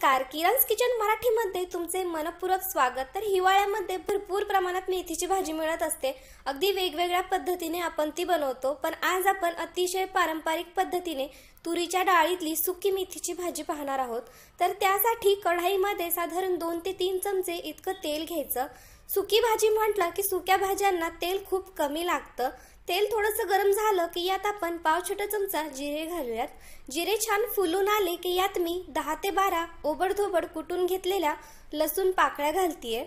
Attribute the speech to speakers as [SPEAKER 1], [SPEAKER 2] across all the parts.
[SPEAKER 1] नमस्कार किरन्स किचन मराठीमध्ये तुमचे मनपूरक स्वागत तर हिवाळ्यामध्ये भरपूर प्रमाणात मेथीची भाजी मिळत असते अगदी वेगवेगळ्या पद्धतीने आपण ती बनवतो पण आज आपण अतिशय पारंपरिक पद्धतीने तुरीच्या डाळीतली सुकी मेथीची भाजी पाहणार आहोत तर त्यासाठी कढाईमध्ये साधारण दोन ते तीन चमचे इतकं तेल घ्यायचं सुकी भाजी म्हटलं की सुक्या भाज्यांना तेल खूप कमी लागतं तेल थोडंसं गरम झालं की यात आपण पाव छोटा चमचा जिरे घालूयात जिरे छान फुलून आले की यात मी दहा ते बारा ओबडधोबड कुटून घेतलेल्या लसूण पाकळ्या घालतीये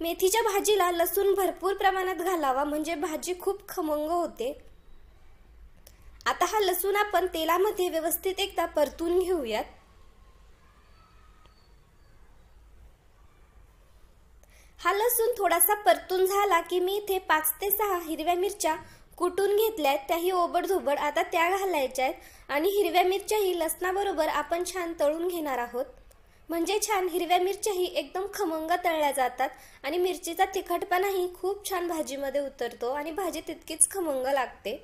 [SPEAKER 1] मेथीच्या भाजीला लसूण भरपूर प्रमाणात घालावा म्हणजे भाजी खूप खमंग होते आता हा लसूण आपण तेलामध्ये व्यवस्थित एकदा परतून घेऊयात हा लसूण थोडासा परतून झाला की मी इथे पाच ते सहा हिरव्या मिरच्या कुटून घेतल्या आहेत त्याही ओबडधोबड आता त्या घालायच्या आहेत आणि हिरव्या मिरच्याही लसणाबरोबर आपण छान तळून घेणार आहोत म्हणजे छान हिरव्या मिरच्याही एकदम खमंग तळल्या जातात आणि मिरचीचा तिखटपणाही खूप छान भाजीमध्ये उतरतो आणि भाजी तितकीच खमंग लागते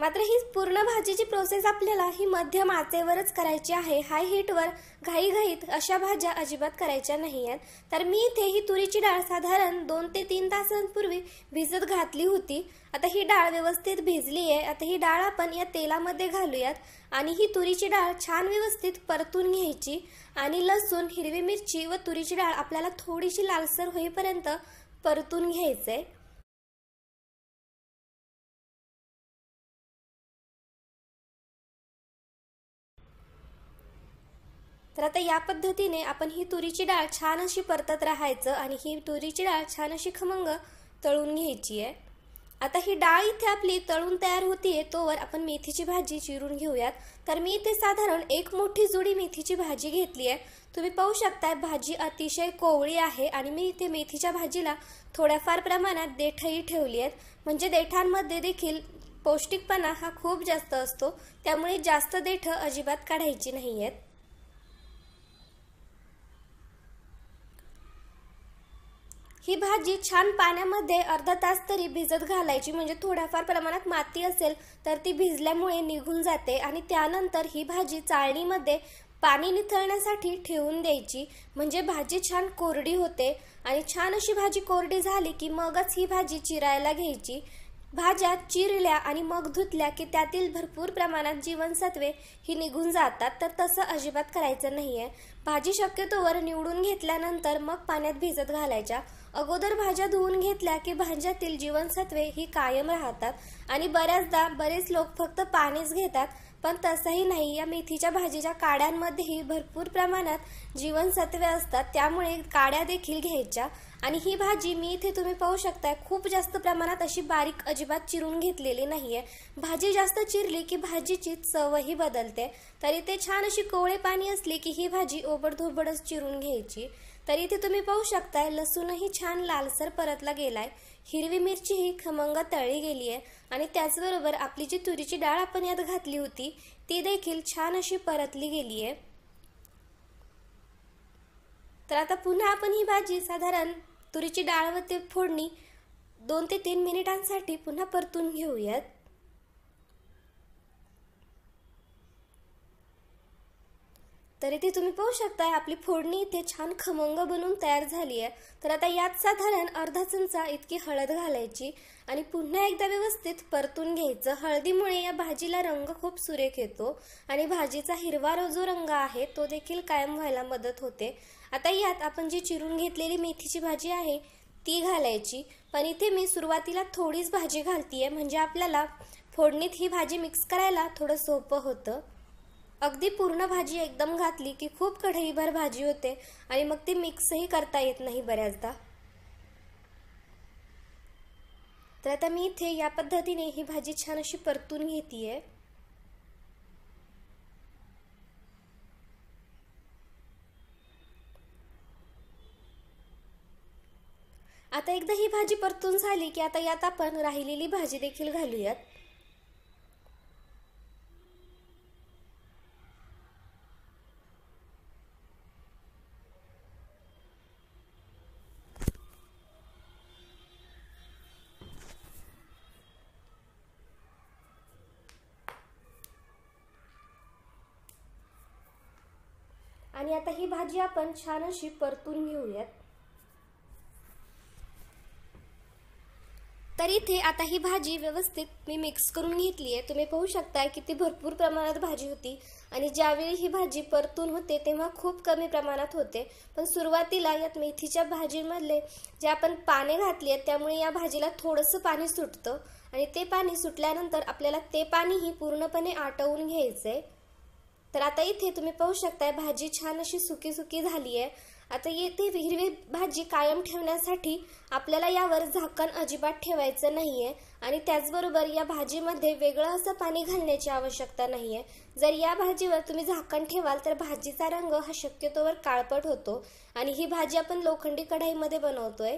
[SPEAKER 1] मात्र ही पूर्ण भाजीची प्रोसेस आपल्याला ही मध्यम आचेवरच करायची आहे हाय हीटवर घाईघाईत अशा भाज्या अजिबात करायच्या नाही आहेत तर मी इथे ही तुरीची डाळ साधारण दोन ते तीन तासांपूर्वी भिजत घातली होती आता ही डाळ व्यवस्थित भिजली आहे आता ही डाळ आपण या तेलामध्ये घालूयात आणि ही तुरीची डाळ छान व्यवस्थित परतून घ्यायची आणि लसूण हिरवी मिरची व तुरीची डाळ आपल्याला थोडीशी लालसर होईपर्यंत परतून घ्यायचं आहे तर आता या पद्धतीने आपण ही तुरीची डाळ छान अशी परतत राहायचं आणि ही तुरीची डाळ छान अशी खमंग तळून घ्यायची आहे आता ही डाळ इथे आपली तळून तयार होतीये तोवर आपण मेथीची भाजी चिरून घेऊयात तर मी इथे साधारण एक मोठी जुडी मेथीची भाजी घेतली आहे तुम्ही पाहू शकताय भाजी अतिशय कोवळी आहे आणि मी इथे मेथीच्या भाजीला थोड्याफार प्रमाणात देठही ठेवली आहेत म्हणजे देठांमध्ये देखील पौष्टिकपणा हा खूप जास्त असतो त्यामुळे जास्त देठं अजिबात काढायची नाही आहेत ही भाजी छान पाण्यामध्ये अर्धा तास तरी भिजत घालायची म्हणजे थोड्याफार प्रमाणात माती असेल तर ती भिजल्यामुळे निघून जाते आणि त्यानंतर ही भाजी चाळणीमध्ये पाणी निथळण्यासाठी ठेवून द्यायची म्हणजे भाजी छान कोरडी होते आणि छान अशी भाजी कोरडी झाली की मगच ही भाजी चिरायला घ्यायची भाज्या चिरल्या आणि मग धुतल्या की त्यातील भरपूर प्रमाणात जीवनसत्वे ही निघून जातात तर तसं अजिबात करायचं नाहीये भाजी शक्यतोवर निवडून घेतल्यानंतर मग पाण्यात भिजत घालायच्या अगोदर भाज्या धुवून घेतल्या की भाज्यातील जीवनसत्वे ही कायम राहतात आणि बऱ्याचदा बरेच लोक फक्त पाणीच घेतात पण तसंही नाही या मेथीच्या भाजीच्या काड्यांमध्येही भरपूर प्रमाणात जीवनसत्वे असतात त्यामुळे काड्या देखील घ्यायच्या आणि ही भाजी मी इथे तुम्ही पाहू शकताय खूप जास्त प्रमाणात अशी बारीक अजिबात चिरून घेतलेली आहे भाजी जास्त चिरली की भाजीची चवही बदलते तरी ते छान अशी कोवळे पाणी असले की ही भाजी ओबडधोबडच चिरून घ्यायची तर इथे तुम्ही पाहू शकताय लसूणही छान लालसर परतला गेलाय हिरवी मिरची ही खमंग तळली गेली आहे आणि त्याचबरोबर आपली जी तुरीची डाळ आपण यात घातली होती ती देखील छान अशी परतली गेली आहे तर आता पुन्हा आपण ही भाजी साधारण तुरीची डाळ व ते फोडणी दोन ते तीन मिनिटांसाठी पुन्हा परतून घेऊयात तर इथे तुम्ही पाहू शकताय आपली फोडणी इथे छान खमंग बनून तयार झाली आहे तर आता यात साधारण अर्धा चमचा इतकी हळद घालायची आणि पुन्हा एकदा व्यवस्थित परतून घ्यायचं हळदीमुळे या भाजीला रंग खूप सुरेख येतो आणि भाजीचा हिरवा जो रंग आहे तो देखील कायम व्हायला मदत होते आता यात आपण जी चिरून घेतलेली मेथीची भाजी आहे ती घालायची पण इथे मी सुरुवातीला थोडीच भाजी घालतीये म्हणजे आपल्याला फोडणीत ही भाजी मिक्स करायला थोडं सोपं होतं अगदी पूर्ण भाजी एकदम घातली की खूप कढईभर भाजी होते आणि मग ती मिक्सही करता येत नाही बऱ्याचदा तर आता मी इथे या पद्धतीने ही भाजी छान अशी परतून घेतीये आता एकदा ही भाजी परतून झाली की आता यात आपण राहिलेली भाजी देखील घालूयात आणि आता ही भाजी आपण छान अशी परतून घेऊयात तर इथे आता ही भाजी व्यवस्थित मी मिक्स करून घेतली आहे तुम्ही पाहू शकता की ती भरपूर प्रमाणात भाजी होती आणि ज्यावेळी ही भाजी परतून होते तेव्हा खूप कमी प्रमाणात होते पण सुरुवातीला यात मेथीच्या भाजीमधले जे आपण पाने घातली आहेत त्यामुळे या भाजीला थोडंसं पाणी सुटतं आणि ते पाणी सुटल्यानंतर आपल्याला ते पाणीही पूर्णपणे आटवून घ्यायचं आहे तर आता इथे तुम्ही पाहू शकताय भाजी छान अशी सुकी सुकी झाली आहे आता येथे हिरवी भाजी कायम ठेवण्यासाठी आपल्याला यावर झाकण अजिबात ठेवायचं नाही आहे आणि त्याचबरोबर या भाजीमध्ये वेगळं असं पाणी घालण्याची आवश्यकता नाही आहे जर या भाजीवर तुम्ही झाकण ठेवाल तर भाजीचा रंग हा शक्यतोवर काळपट होतो आणि ही भाजी आपण लोखंडी कढाईमध्ये बनवतोय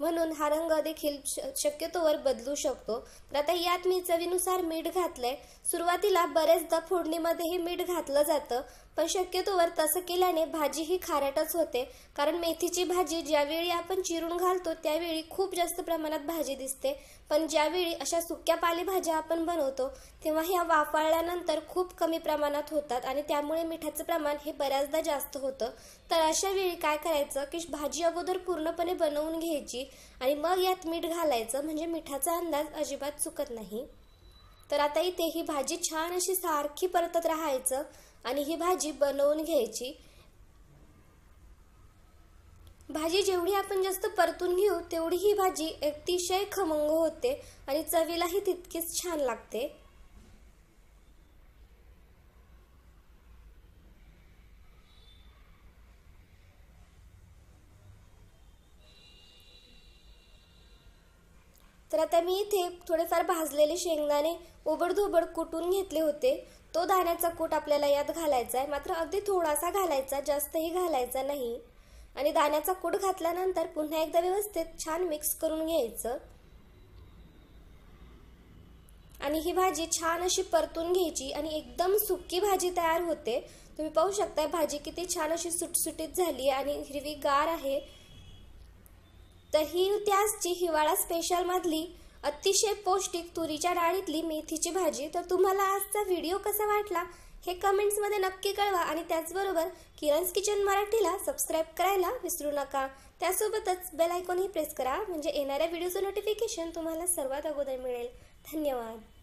[SPEAKER 1] म्हणून हा रंग देखील शक्यतोवर बदलू शकतो तर आता यात मी चवीनुसार मीठ घातलंय सुरुवातीला बरेचदा फोडणीमध्येही मीठ घातलं जातं पण शक्यतोवर तसं केल्याने भाजी ही खाराटच होते कारण मेथीची भाजी ज्यावेळी आपण चिरून घालतो त्यावेळी खूप जास्त प्रमाणात भाजी दिसते पण ज्यावेळी अशा सुक्या पालेभाज्या आपण बनवतो तेव्हा ह्या वाफाळल्यानंतर खूप कमी प्रमाणात होतात आणि त्यामुळे मिठाचं प्रमाण हे बऱ्याचदा जास्त होतं तर अशा वेळी काय करायचं की भाजी अगोदर पूर्णपणे बनवून घ्यायची आणि मग यात मीठ घालायचं म्हणजे मिठाचा अंदाज अजिबात चुकत नाही तर आता इथे ही भाजी छान अशी सारखी परतत राहायचं आणि ही भाजी बनवून घ्यायची भाजी जेवढी आपण जास्त परतून घेऊ तेवढी ही भाजी अतिशय खमंग होते आणि चवीलाही तितकीच छान लागते तर आता मी इथे थोडेफार भाजलेले शेंगदाणे ओबडधोबड कुटून घेतले होते तो दाण्याचा कूट आपल्याला यात घालायचा आहे मात्र अगदी थोडासा घालायचा जास्तही घालायचा नाही आणि दाण्याचा कूट घातल्यानंतर पुन्हा एकदा व्यवस्थित छान मिक्स करून घ्यायचं आणि ही भाजी छान अशी परतून घ्यायची आणि एकदम सुकी भाजी तयार होते तुम्ही पाहू शकता भाजी किती छान अशी सुटसुटीत झाली आणि हिरवी गार आहे तर ही त्याचची हिवाळा स्पेशलमधली अतिशय पौष्टिक तुरीच्या डाळीतली मेथीची भाजी तर तुम्हाला आजचा व्हिडिओ कसा वाटला हे कमेंट्समध्ये नक्की कळवा आणि त्याचबरोबर किरण्स किचन मराठीला सबस्क्राईब करायला विसरू नका त्यासोबतच बेल आयकॉनही प्रेस करा म्हणजे येणाऱ्या व्हिडिओचं नोटिफिकेशन तुम्हाला सर्वात अगोदर मिळेल धन्यवाद